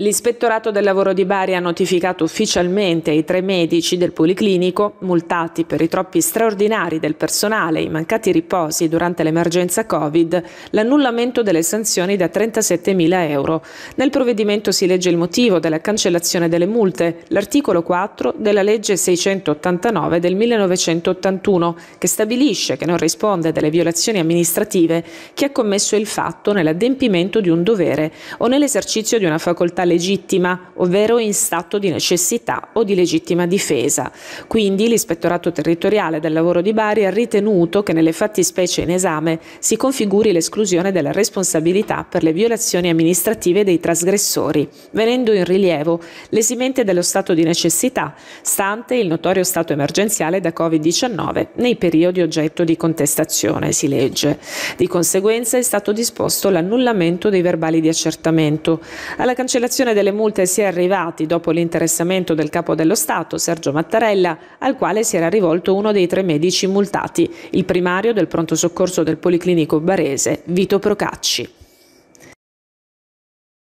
L'ispettorato del lavoro di Bari ha notificato ufficialmente i tre medici del Policlinico, multati per i troppi straordinari del personale e i mancati riposi durante l'emergenza Covid, l'annullamento delle sanzioni da 37.000 euro. Nel provvedimento si legge il motivo della cancellazione delle multe, l'articolo 4 della legge 689 del 1981, che stabilisce che non risponde delle violazioni amministrative chi ha commesso il fatto nell'adempimento di un dovere o nell'esercizio di una facoltà legittima, ovvero in stato di necessità o di legittima difesa. Quindi l'Ispettorato Territoriale del Lavoro di Bari ha ritenuto che nelle fattispecie in esame si configuri l'esclusione della responsabilità per le violazioni amministrative dei trasgressori, venendo in rilievo l'esimente dello stato di necessità, stante il notorio stato emergenziale da Covid-19 nei periodi oggetto di contestazione, si legge. Di conseguenza è stato disposto l'annullamento dei verbali di accertamento. Alla cancellazione dell'applicazione delle multe si è arrivati dopo l'interessamento del capo dello Stato, Sergio Mattarella, al quale si era rivolto uno dei tre medici multati, il primario del pronto soccorso del Policlinico Barese, Vito Procacci.